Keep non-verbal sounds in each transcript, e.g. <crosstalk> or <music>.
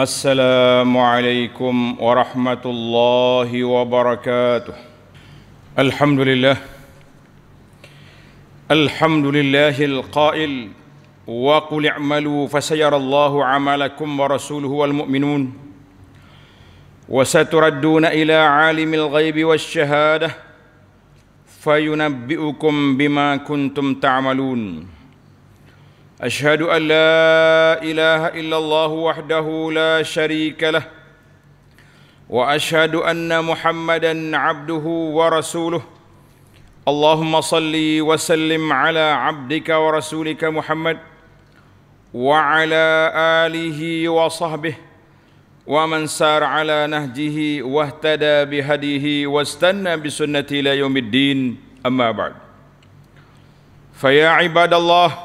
السلام عليكم ورحمة الله وبركاته الحمد لله الحمد لله القائل وقل اعملوا فسيرى الله عملكم ورسوله والمؤمنون وستردون إلى عالم الغيب والشهادة فينبئكم بما كنتم تعملون أشهد أن لا إله إلا الله وحده لا شريك له وأشهد أن محمدا عبده ورسوله اللهم صل وسلم على عبدك ورسولك محمد وعلى آله وصحبه ومن سار على نهجه واهتدى بهديه واستنى بسنته إلى يوم الدين أما بعد فيا عباد الله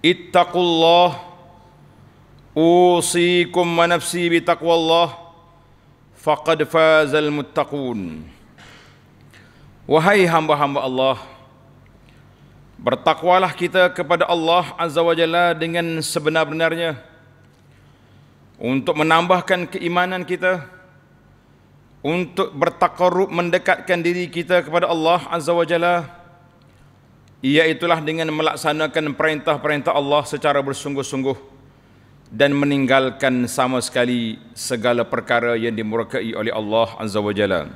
ittaqullah usikum ma nafsi bi Allah, faqad fazal muttaqun wahai hamba-hamba Allah bertakwalah kita kepada Allah azza wajalla dengan sebenar-benarnya untuk menambahkan keimanan kita untuk bertaqarrub mendekatkan diri kita kepada Allah azza wajalla Iaitulah dengan melaksanakan perintah-perintah Allah secara bersungguh-sungguh dan meninggalkan sama sekali segala perkara yang dimurkai oleh Allah Azza wa Jalla.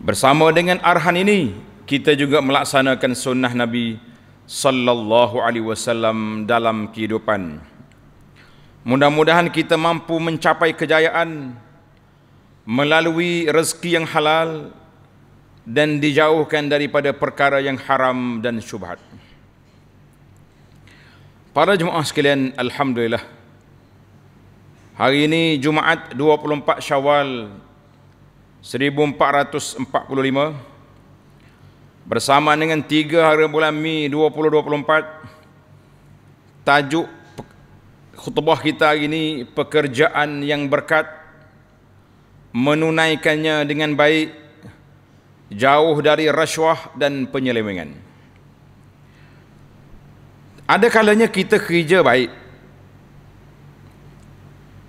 Bersama dengan arhan ini, kita juga melaksanakan sunnah Nabi sallallahu alaihi wasallam dalam kehidupan. Mudah-mudahan kita mampu mencapai kejayaan melalui rezeki yang halal dan dijauhkan daripada perkara yang haram dan syubhat. Para jemaah sekalian, alhamdulillah. Hari ini Jumaat 24 Syawal 1445 bersama dengan tiga hari bulan Mei 2024 tajuk khutbah kita hari ini pekerjaan yang berkat menunaikannya dengan baik jauh dari rasuah dan penyelewengan. Ada kalanya kita kerja baik.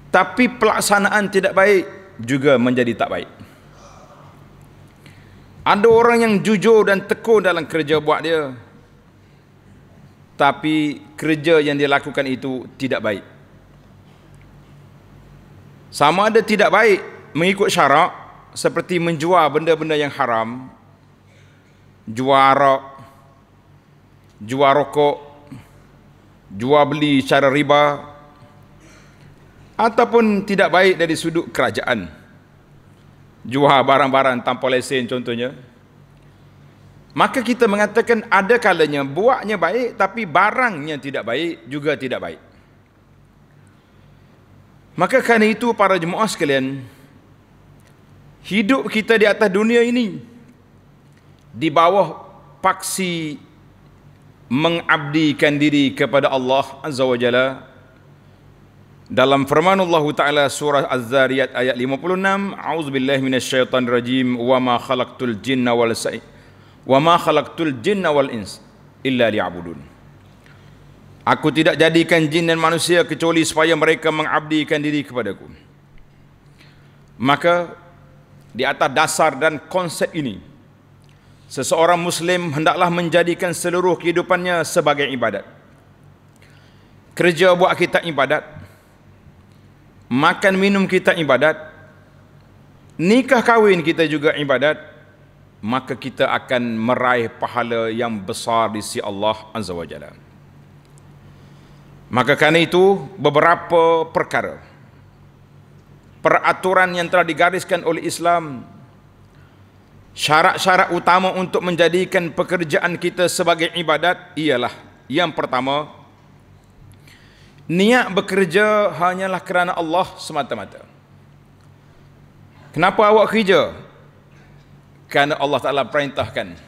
Tapi pelaksanaan tidak baik juga menjadi tak baik. Ada orang yang jujur dan tekun dalam kerja buat dia. Tapi kerja yang dia lakukan itu tidak baik. Sama ada tidak baik mengikut syarak seperti menjual benda-benda yang haram jual arak jual rokok jual beli secara riba ataupun tidak baik dari sudut kerajaan jual barang-barang tanpa lesen contohnya maka kita mengatakan ada kalanya buatnya baik tapi barangnya tidak baik juga tidak baik maka kerana itu para jemaah sekalian hidup kita di atas dunia ini di bawah paksi mengabdikan diri kepada Allah Azza wa Jalla dalam firman Allah Taala surah Az-Zariyat ayat 56 auzubillahi minasyaitonir rajim wa ma khalaqtul jinna wal insa wa ma khalaqtul jinna wal ins illa liya'budun Aku tidak jadikan jin dan manusia kecuali supaya mereka mengabdikan diri kepadaku Maka di atas dasar dan konsep ini, seseorang Muslim hendaklah menjadikan seluruh kehidupannya sebagai ibadat. Kerja buat kita ibadat, makan minum kita ibadat, nikah kahwin kita juga ibadat, maka kita akan meraih pahala yang besar di sisi Allah Azza wa Jalla. Maka kerana itu beberapa perkara peraturan yang telah digariskan oleh Islam syarat-syarat utama untuk menjadikan pekerjaan kita sebagai ibadat ialah yang pertama niat bekerja hanyalah kerana Allah semata-mata kenapa awak kerja? kerana Allah Ta'ala perintahkan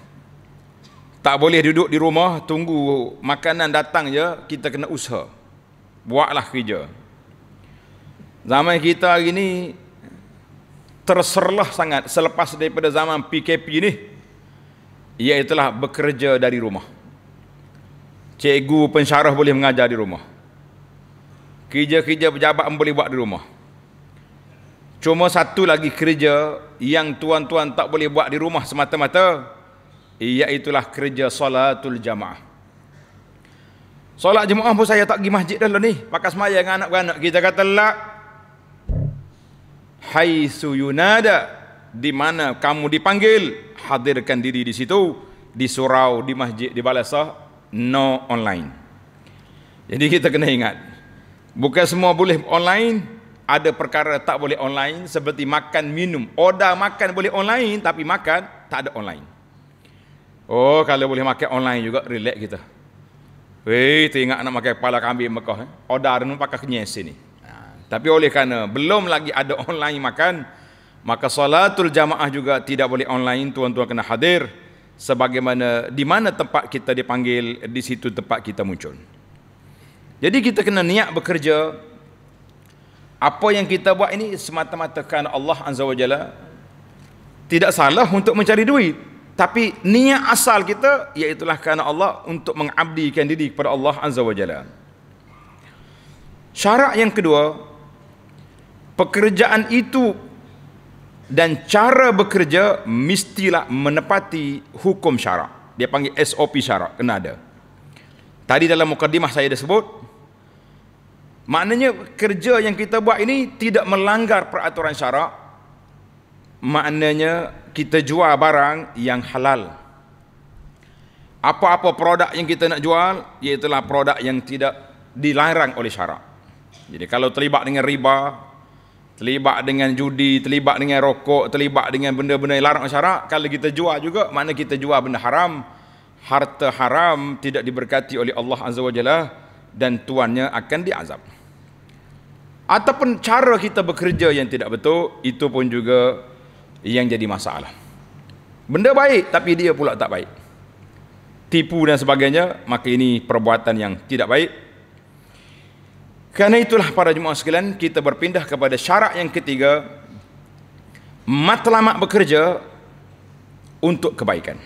tak boleh duduk di rumah tunggu makanan datang je kita kena usaha buatlah kerja Zaman kita hari ni terserlah sangat selepas daripada zaman PKP ni ialah bekerja dari rumah. Cikgu pensyarah boleh mengajar di rumah. Kerja-kerja pejabat boleh buat di rumah. Cuma satu lagi kerja yang tuan-tuan tak boleh buat di rumah semata-mata ialah kerja solatul jamaah. Solat jemaah pun saya tak pergi masjid dah lah ni. Pakai semaya dengan anak-anak. Kita kata lah, haitsu Suyunada, di mana kamu dipanggil hadirkan diri di situ di surau di masjid di balai sah no online jadi kita kena ingat bukan semua boleh online ada perkara tak boleh online seperti makan minum Oda makan boleh online tapi makan tak ada online oh kalau boleh makan online juga relax kita Weh, tengok nak makan kepala kambing Mekah. Eh? Odar pun pakai kenyai sini. Tapi oleh kerana belum lagi ada <laughs> online makan, maka salatul jamaah juga tidak boleh online, tuan-tuan kena hadir sebagaimana di mana tempat kita dipanggil, di situ tempat kita muncul. Jadi kita kena niat bekerja apa yang kita buat ini semata-mata kerana Allah Azza wa Jalla tidak salah untuk mencari duit. Tapi niat asal kita iaitulah kerana Allah untuk mengabdikan diri kepada Allah Azza wa Jalla. Syarat yang kedua, pekerjaan itu dan cara bekerja mestilah menepati hukum syarak. Dia panggil SOP syarak, kena ada. Tadi dalam mukadimah saya dah sebut, maknanya kerja yang kita buat ini tidak melanggar peraturan syarak, maknanya kita jual barang yang halal. Apa-apa produk yang kita nak jual, iaitulah produk yang tidak dilarang oleh syarak. Jadi kalau terlibat dengan riba, terlibat dengan judi, terlibat dengan rokok, terlibat dengan benda-benda yang larang syarak, kalau kita jual juga, mana kita jual benda haram, harta haram tidak diberkati oleh Allah Azza wa Jalla dan tuannya akan diazab. Ataupun cara kita bekerja yang tidak betul, itu pun juga yang jadi masalah. Benda baik tapi dia pula tak baik. Tipu dan sebagainya, maka ini perbuatan yang tidak baik. Karena itulah para jemaah sekalian kita berpindah kepada syarat yang ketiga matlamat bekerja untuk kebaikan.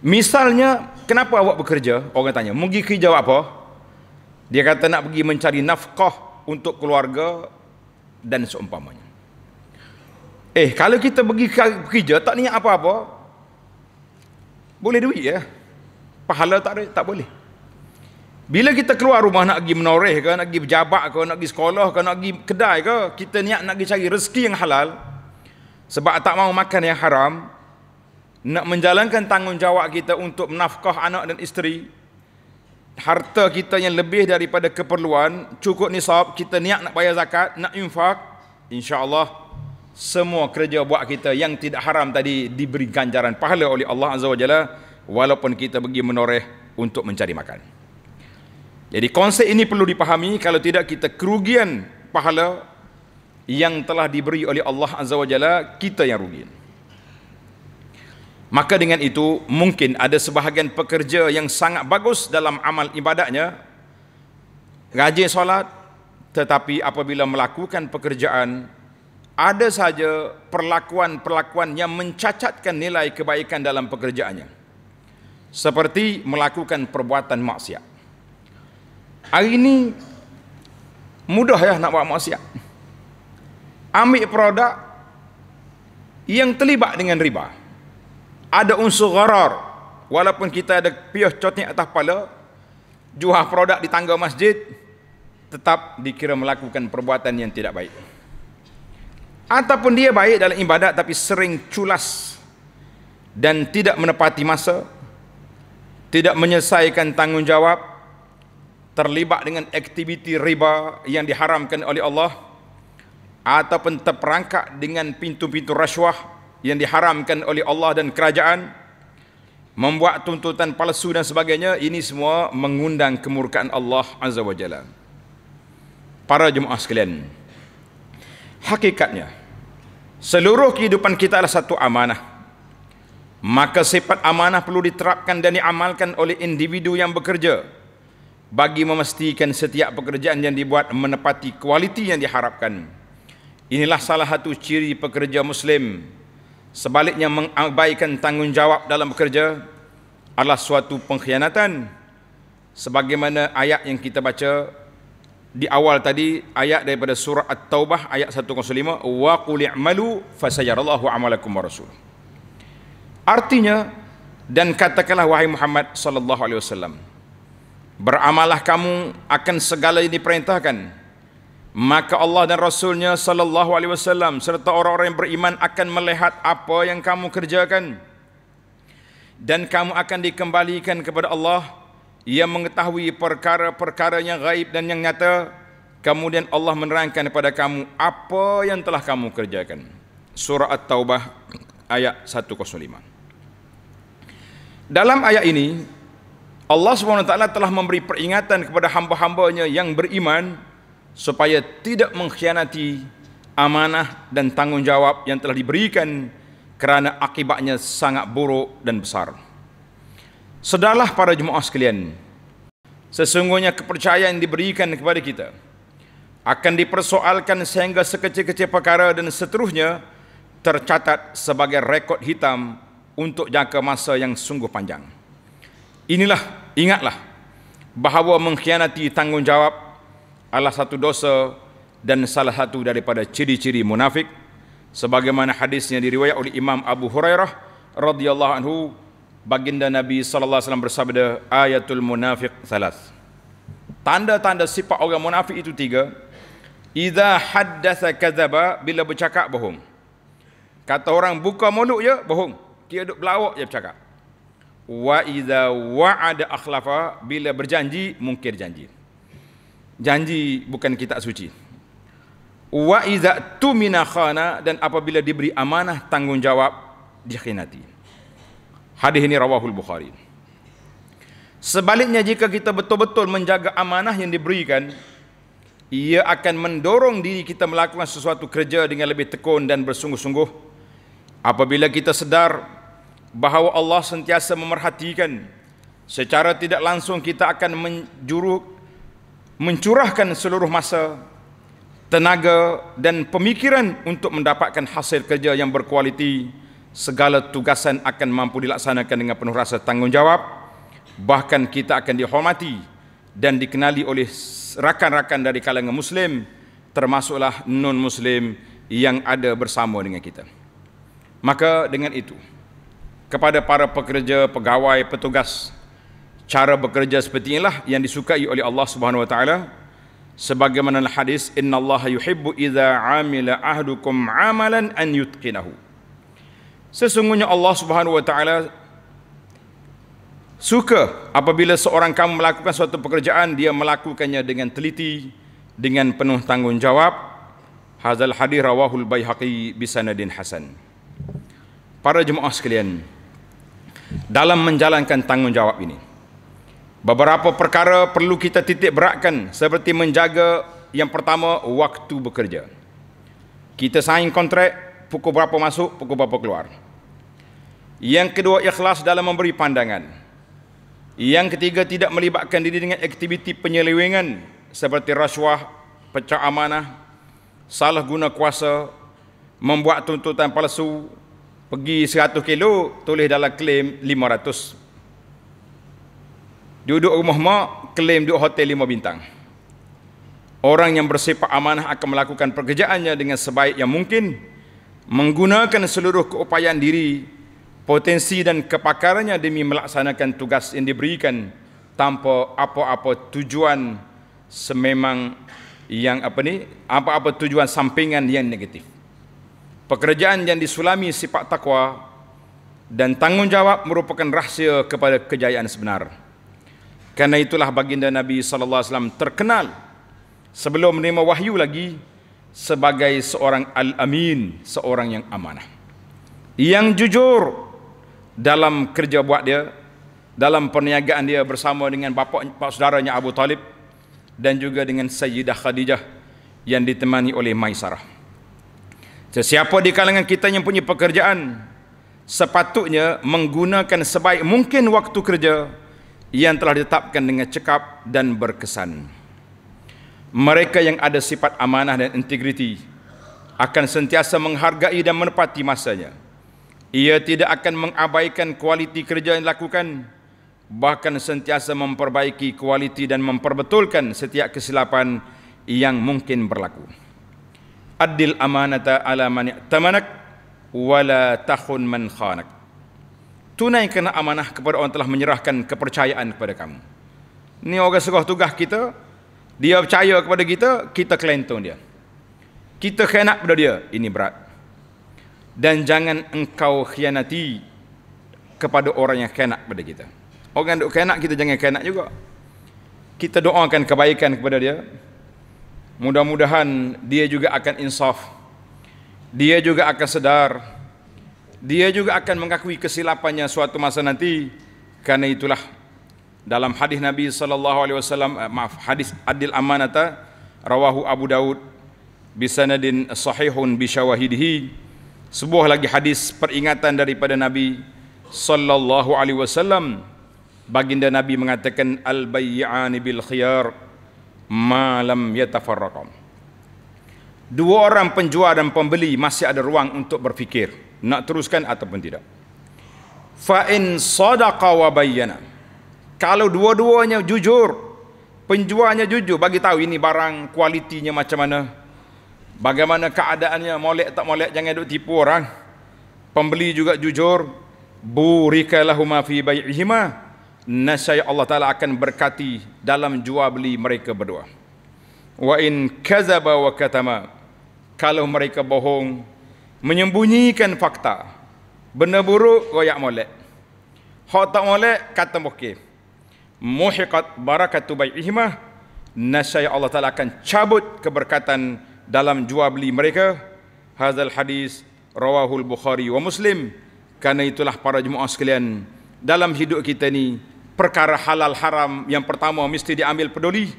Misalnya kenapa awak bekerja? Orang tanya, "Mugi kerja apa?" Dia kata nak pergi mencari nafkah untuk keluarga dan seumpamanya. Eh, kalau kita pergi kerja tak niat apa-apa, boleh duit ya. Pahala tak ada, tak boleh. Bila kita keluar rumah nak pergi menoreh ke, nak pergi berjabat ke, nak pergi sekolah ke, nak pergi kedai ke, kita niat nak pergi cari rezeki yang halal, sebab tak mau makan yang haram, nak menjalankan tanggungjawab kita untuk menafkah anak dan isteri, harta kita yang lebih daripada keperluan, cukup nisab, kita niat nak bayar zakat, nak infak, insyaAllah, semua kerja buat kita yang tidak haram tadi diberi ganjaran pahala oleh Allah Azza wa Jalla walaupun kita pergi menoreh untuk mencari makan. Jadi konsep ini perlu dipahami kalau tidak kita kerugian pahala yang telah diberi oleh Allah Azza wa Jalla kita yang rugi. Maka dengan itu mungkin ada sebahagian pekerja yang sangat bagus dalam amal ibadahnya rajin solat tetapi apabila melakukan pekerjaan ada saja perlakuan-perlakuan yang mencacatkan nilai kebaikan dalam pekerjaannya seperti melakukan perbuatan maksiat Hari ni mudah ya nak buat maksiat. Ambil produk yang terlibat dengan riba. Ada unsur gharar. Walaupun kita ada pioh cotik atas kepala, jual produk di tangga masjid, tetap dikira melakukan perbuatan yang tidak baik. Ataupun dia baik dalam ibadat tapi sering culas dan tidak menepati masa, tidak menyelesaikan tanggungjawab, terlibat dengan aktiviti riba yang diharamkan oleh Allah ataupun terperangkap dengan pintu-pintu rasuah yang diharamkan oleh Allah dan kerajaan membuat tuntutan palsu dan sebagainya ini semua mengundang kemurkaan Allah Azza wa Jalla para jemaah sekalian hakikatnya seluruh kehidupan kita adalah satu amanah maka sifat amanah perlu diterapkan dan diamalkan oleh individu yang bekerja bagi memastikan setiap pekerjaan yang dibuat menepati kualiti yang diharapkan. Inilah salah satu ciri pekerja Muslim. Sebaliknya mengabaikan tanggungjawab dalam bekerja adalah suatu pengkhianatan. Sebagaimana ayat yang kita baca di awal tadi ayat daripada surah At-Taubah ayat 105 wa qul i'malu fasayarallahu amalakum wa rasul. Artinya dan katakanlah wahai Muhammad sallallahu alaihi wasallam beramalah kamu akan segala yang diperintahkan maka Allah dan Rasulnya sallallahu alaihi wasallam serta orang-orang yang beriman akan melihat apa yang kamu kerjakan dan kamu akan dikembalikan kepada Allah yang mengetahui perkara-perkara yang gaib dan yang nyata kemudian Allah menerangkan kepada kamu apa yang telah kamu kerjakan surah at-taubah ayat 105 dalam ayat ini Allah SWT telah memberi peringatan kepada hamba-hambanya yang beriman supaya tidak mengkhianati amanah dan tanggungjawab yang telah diberikan kerana akibatnya sangat buruk dan besar. Sedarlah para jemaah sekalian, sesungguhnya kepercayaan diberikan kepada kita akan dipersoalkan sehingga sekecil-kecil perkara dan seterusnya tercatat sebagai rekod hitam untuk jangka masa yang sungguh panjang. Inilah ingatlah bahawa mengkhianati tanggungjawab adalah satu dosa dan salah satu daripada ciri-ciri munafik sebagaimana hadisnya diriwayat oleh Imam Abu Hurairah radhiyallahu anhu baginda Nabi sallallahu alaihi wasallam bersabda ayatul munafiq salas tanda-tanda sifat orang munafik itu tiga iza haddatsa kadzaba bila bercakap bohong kata orang buka mulut je ya, bohong dia duk belawak je bercakap wa iza wa'ada akhlafa bila berjanji mungkir janji janji bukan kitab suci wa iza tumina khana dan apabila diberi amanah tanggungjawab dikhianati hadis ini rawahul bukhari sebaliknya jika kita betul-betul menjaga amanah yang diberikan ia akan mendorong diri kita melakukan sesuatu kerja dengan lebih tekun dan bersungguh-sungguh apabila kita sedar bahawa Allah sentiasa memerhatikan secara tidak langsung kita akan menjuruk, mencurahkan seluruh masa tenaga dan pemikiran untuk mendapatkan hasil kerja yang berkualiti segala tugasan akan mampu dilaksanakan dengan penuh rasa tanggungjawab bahkan kita akan dihormati dan dikenali oleh rakan-rakan dari kalangan muslim termasuklah non muslim yang ada bersama dengan kita maka dengan itu kepada para pekerja, pegawai, petugas cara bekerja seperti inilah yang disukai oleh Allah Subhanahu wa taala sebagaimana hadis innallaha yuhibbu idza amila ahdukum amalan an yutqinahu sesungguhnya Allah Subhanahu wa taala suka apabila seorang kamu melakukan suatu pekerjaan dia melakukannya dengan teliti dengan penuh tanggungjawab hazal hadis rawahul baihaqi bisanadin hasan para jemaah sekalian dalam menjalankan tanggungjawab ini. Beberapa perkara perlu kita titik beratkan seperti menjaga yang pertama waktu bekerja. Kita sign kontrak pukul berapa masuk, pukul berapa keluar. Yang kedua ikhlas dalam memberi pandangan. Yang ketiga tidak melibatkan diri dengan aktiviti penyelewengan seperti rasuah, pecah amanah, salah guna kuasa, membuat tuntutan palsu, pergi 100 kilo tulis dalam claim 500 duduk rumah mak claim duduk hotel 5 bintang orang yang bersifat amanah akan melakukan pekerjaannya dengan sebaik yang mungkin menggunakan seluruh keupayaan diri potensi dan kepakarannya demi melaksanakan tugas yang diberikan tanpa apa-apa tujuan sememang yang apa ni apa-apa tujuan sampingan yang negatif pekerjaan yang disulami sifat takwa dan tanggungjawab merupakan rahsia kepada kejayaan sebenar. Karena itulah baginda Nabi sallallahu alaihi wasallam terkenal sebelum menerima wahyu lagi sebagai seorang al-amin, seorang yang amanah. Yang jujur dalam kerja buat dia, dalam perniagaan dia bersama dengan bapak, pak saudaranya Abu Talib dan juga dengan Sayyidah Khadijah yang ditemani oleh Maisarah. Sesiapa di kalangan kita yang punya pekerjaan sepatutnya menggunakan sebaik mungkin waktu kerja yang telah ditetapkan dengan cekap dan berkesan. Mereka yang ada sifat amanah dan integriti akan sentiasa menghargai dan menepati masanya. Ia tidak akan mengabaikan kualiti kerja yang dilakukan bahkan sentiasa memperbaiki kualiti dan memperbetulkan setiap kesilapan yang mungkin berlaku adil amanata ala man tamanak wala takhun man khanak tunaikan amanah kepada orang telah menyerahkan kepercayaan kepada kamu ni orang serah tugas kita dia percaya kepada kita kita kelentong dia kita khianat kepada dia ini berat dan jangan engkau khianati kepada orang yang khianat kepada kita orang yang khianat kita jangan khianat juga kita doakan kebaikan kepada dia Mudah-mudahan dia juga akan insaf. Dia juga akan sedar. Dia juga akan mengakui kesilapannya suatu masa nanti. Karena itulah dalam hadis Nabi sallallahu alaihi wasallam eh, maaf hadis Adil Amanata rawahu Abu Daud bisanadin sahihun bi syawahidihi sebuah lagi hadis peringatan daripada Nabi sallallahu alaihi wasallam baginda Nabi mengatakan al bayyani bil khiyar malam ya yatafarraqum dua orang penjual dan pembeli masih ada ruang untuk berfikir nak teruskan ataupun tidak fa in sadaqa wa bayyana kalau dua-duanya jujur penjualnya jujur bagi tahu ini barang kualitinya macam mana bagaimana keadaannya molek tak molek jangan duk tipu orang pembeli juga jujur burikalahuma fi bai'ihima nescaya Allah Taala akan berkati dalam jual beli mereka berdua. Wa in kazaba wa katama. Kalau mereka bohong, menyembunyikan fakta. Benar buruk royak molek. Hak tak molek kata mukim. Muhiqat barakatu bai'ihima nescaya Allah Taala akan cabut keberkatan dalam jual beli mereka. Hazal hadis rawahul Bukhari wa Muslim. Karena itulah para jemaah sekalian dalam hidup kita ni perkara halal haram yang pertama mesti diambil peduli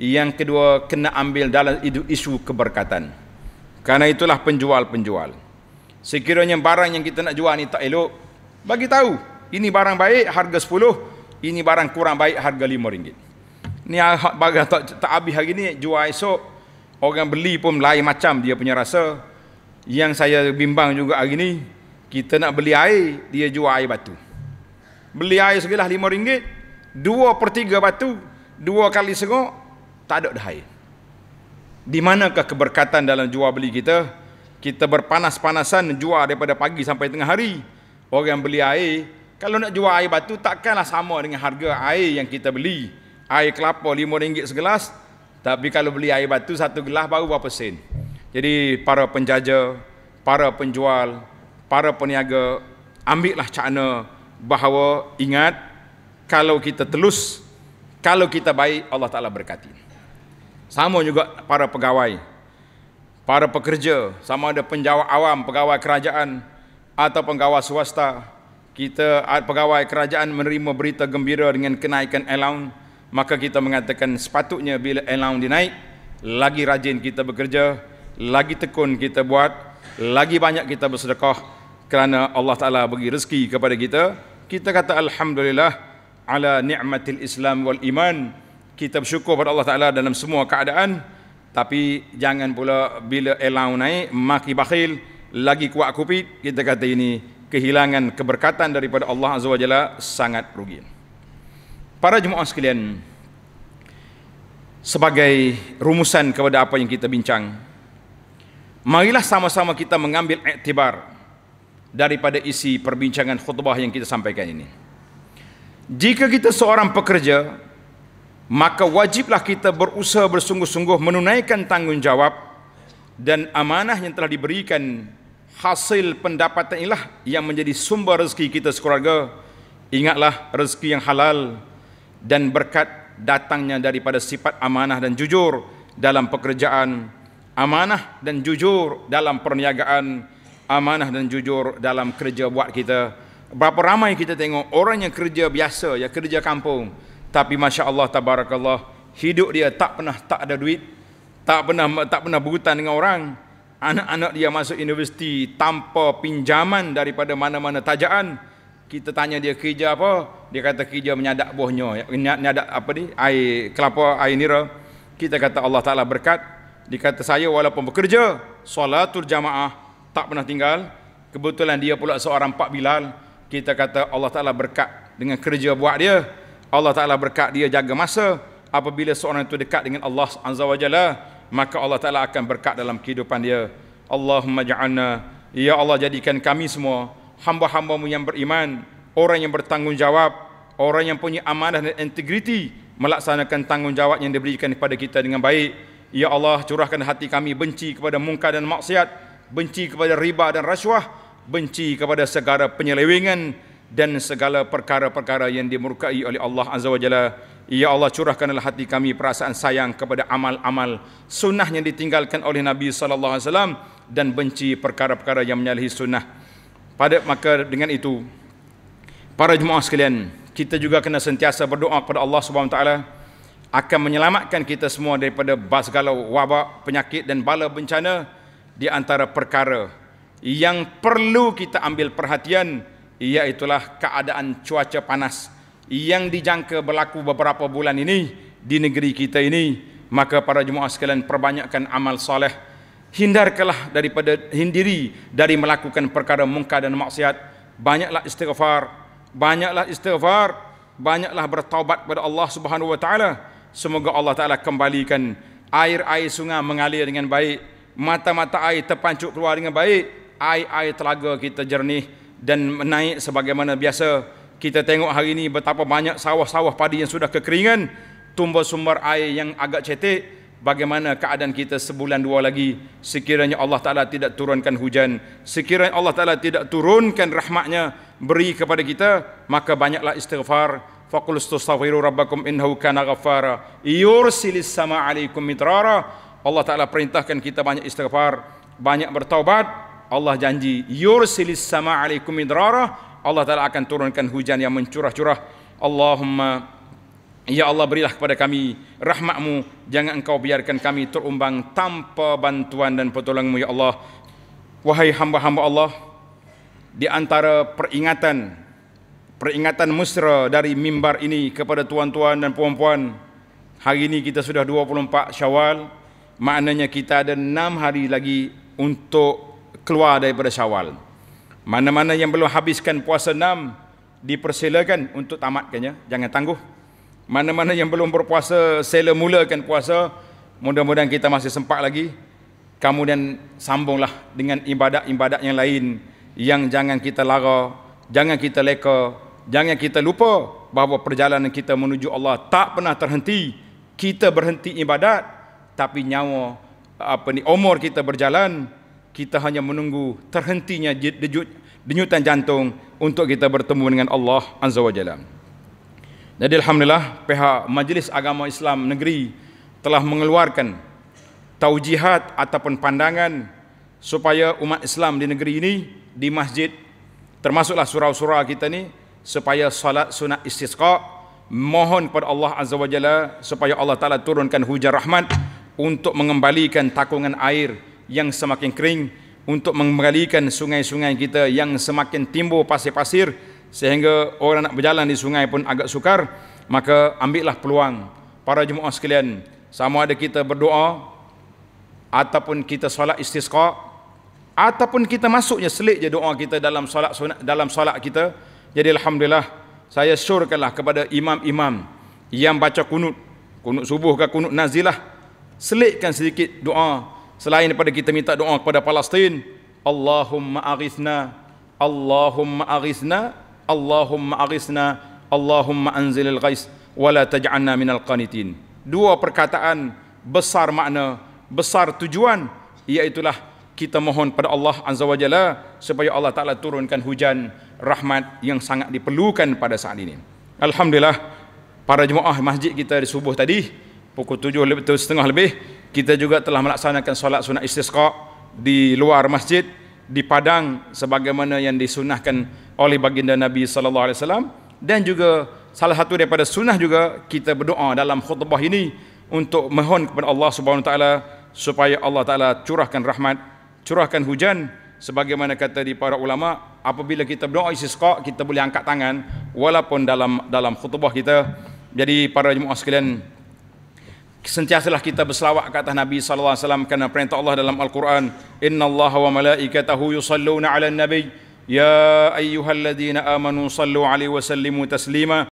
yang kedua kena ambil dalam isu keberkatan Karena itulah penjual-penjual sekiranya barang yang kita nak jual ni tak elok bagi tahu ini barang baik harga 10 ini barang kurang baik harga 5 ringgit ni ah, barang tak, tak habis hari ni jual esok orang beli pun lain macam dia punya rasa yang saya bimbang juga hari ni kita nak beli air dia jual air batu beli air segelas lima ringgit dua per tiga batu dua kali serok tak ada dah air di manakah keberkatan dalam jual beli kita kita berpanas-panasan jual daripada pagi sampai tengah hari orang yang beli air kalau nak jual air batu takkanlah sama dengan harga air yang kita beli air kelapa lima ringgit segelas tapi kalau beli air batu satu gelas baru berapa sen jadi para penjaja para penjual para peniaga ambillah cakna bahawa ingat kalau kita telus kalau kita baik Allah Taala berkati. Sama juga para pegawai, para pekerja, sama ada penjawat awam, pegawai kerajaan atau pegawai swasta. Kita pegawai kerajaan menerima berita gembira dengan kenaikan allowance, maka kita mengatakan sepatutnya bila allowance dinaik, lagi rajin kita bekerja, lagi tekun kita buat, lagi banyak kita bersedekah kerana Allah Taala bagi rezeki kepada kita kita kata alhamdulillah ala nikmatil islam wal iman kita bersyukur pada Allah Taala dalam semua keadaan tapi jangan pula bila elau naik maki bakhil lagi kuat kupit kita kata ini kehilangan keberkatan daripada Allah Azza wa sangat rugi para jemaah sekalian sebagai rumusan kepada apa yang kita bincang marilah sama-sama kita mengambil iktibar daripada isi perbincangan khutbah yang kita sampaikan ini. Jika kita seorang pekerja, maka wajiblah kita berusaha bersungguh-sungguh menunaikan tanggungjawab dan amanah yang telah diberikan hasil pendapatan inilah yang menjadi sumber rezeki kita sekeluarga. Ingatlah rezeki yang halal dan berkat datangnya daripada sifat amanah dan jujur dalam pekerjaan, amanah dan jujur dalam perniagaan, amanah dan jujur dalam kerja buat kita. Berapa ramai kita tengok orang yang kerja biasa, yang kerja kampung. Tapi Masya Allah, Tabarakallah, hidup dia tak pernah tak ada duit. Tak pernah tak pernah berhutang dengan orang. Anak-anak dia masuk universiti tanpa pinjaman daripada mana-mana tajaan. Kita tanya dia kerja apa? Dia kata kerja menyadap buahnya. Menyadap apa ni? Air kelapa, air nira. Kita kata Allah Ta'ala berkat. Dia kata saya walaupun bekerja, solatul jamaah tak pernah tinggal kebetulan dia pula seorang Pak Bilal kita kata Allah Ta'ala berkat dengan kerja buat dia Allah Ta'ala berkat dia jaga masa apabila seorang itu dekat dengan Allah Azza wa Jalla maka Allah Ta'ala akan berkat dalam kehidupan dia Allahumma ja'alna Ya Allah jadikan kami semua hamba-hambamu yang beriman orang yang bertanggungjawab orang yang punya amanah dan integriti melaksanakan tanggungjawab yang diberikan kepada kita dengan baik Ya Allah curahkan hati kami benci kepada mungkar dan maksiat benci kepada riba dan rasuah, benci kepada segala penyelewengan dan segala perkara-perkara yang dimurkai oleh Allah Azza wa Jalla. Ya Allah curahkanlah hati kami perasaan sayang kepada amal-amal sunnah yang ditinggalkan oleh Nabi sallallahu alaihi wasallam dan benci perkara-perkara yang menyalahi sunnah. Pada maka dengan itu para jemaah sekalian, kita juga kena sentiasa berdoa kepada Allah Subhanahu wa taala akan menyelamatkan kita semua daripada segala wabak, penyakit dan bala bencana di antara perkara yang perlu kita ambil perhatian iaitulah keadaan cuaca panas yang dijangka berlaku beberapa bulan ini di negeri kita ini maka para jemaah sekalian perbanyakkan amal soleh hindarkanlah daripada hindiri dari melakukan perkara mungkar dan maksiat banyaklah istighfar banyaklah istighfar banyaklah bertaubat kepada Allah Subhanahu wa taala semoga Allah taala kembalikan air-air sungai mengalir dengan baik mata-mata air terpancut keluar dengan baik air-air telaga kita jernih dan menaik sebagaimana biasa kita tengok hari ini betapa banyak sawah-sawah padi yang sudah kekeringan tumbuh sumber air yang agak cetek bagaimana keadaan kita sebulan dua lagi sekiranya Allah Ta'ala tidak turunkan hujan sekiranya Allah Ta'ala tidak turunkan rahmatnya beri kepada kita maka banyaklah istighfar faqul istastaghfiru rabbakum innahu kana ghaffara yursilis sama'alaikum mitrara Allah Ta'ala perintahkan kita banyak istighfar, banyak bertaubat. Allah janji, yursilis sama alaikum Allah Ta'ala akan turunkan hujan yang mencurah-curah. Allahumma, ya Allah berilah kepada kami rahmatmu. Jangan engkau biarkan kami terumbang tanpa bantuan dan pertolonganmu, ya Allah. Wahai hamba-hamba Allah, di antara peringatan, peringatan musra dari mimbar ini kepada tuan-tuan dan puan-puan, hari ini kita sudah 24 syawal, maknanya kita ada enam hari lagi untuk keluar daripada syawal. Mana-mana yang belum habiskan puasa enam, dipersilakan untuk tamatkannya, jangan tangguh. Mana-mana yang belum berpuasa, sila mulakan puasa, mudah-mudahan kita masih sempat lagi. Kemudian sambunglah dengan ibadat-ibadat yang lain yang jangan kita lara, jangan kita leka, jangan kita lupa bahawa perjalanan kita menuju Allah tak pernah terhenti. Kita berhenti ibadat, tapi nyawa apa ni umur kita berjalan kita hanya menunggu terhentinya denyutan jantung untuk kita bertemu dengan Allah Azza wa Jalla. Jadi alhamdulillah pihak Majlis Agama Islam Negeri telah mengeluarkan taujihat ataupun pandangan supaya umat Islam di negeri ini di masjid termasuklah surau-surau kita ni supaya salat sunat istisqa mohon kepada Allah Azza wa Jalla supaya Allah Taala turunkan hujan rahmat untuk mengembalikan takungan air yang semakin kering, untuk mengembalikan sungai-sungai kita yang semakin timbul pasir-pasir sehingga orang nak berjalan di sungai pun agak sukar, maka ambillah peluang para jemaah sekalian, sama ada kita berdoa ataupun kita solat istisqa ataupun kita masuknya selit je doa kita dalam solat dalam solat kita. Jadi alhamdulillah saya syurkanlah kepada imam-imam yang baca kunut, kunut subuh ke kunut nazilah selitkan sedikit doa selain daripada kita minta doa kepada Palestin Allahumma aghithna Allahumma aghithna Allahumma aghithna Allahumma anzilil ghais wala taj'alna minal qanitin dua perkataan besar makna besar tujuan iaitulah kita mohon pada Allah Azza Wajalla supaya Allah Ta'ala turunkan hujan rahmat yang sangat diperlukan pada saat ini. Alhamdulillah, para jemaah masjid kita di subuh tadi, pukul tujuh lebih tujuh setengah lebih kita juga telah melaksanakan solat sunat istisqa di luar masjid di padang sebagaimana yang disunahkan oleh baginda Nabi sallallahu alaihi wasallam dan juga salah satu daripada sunnah juga kita berdoa dalam khutbah ini untuk mohon kepada Allah Subhanahu taala supaya Allah taala curahkan rahmat curahkan hujan sebagaimana kata di para ulama apabila kita berdoa istisqa kita boleh angkat tangan walaupun dalam dalam khutbah kita jadi para jemaah sekalian sentiasalah kita berselawat ke atas Nabi sallallahu alaihi wasallam kerana perintah Allah dalam Al-Quran innallaha wa malaikatahu yusalluna 'alan nabi ya ayyuhalladzina amanu sallu 'alaihi wa sallimu taslima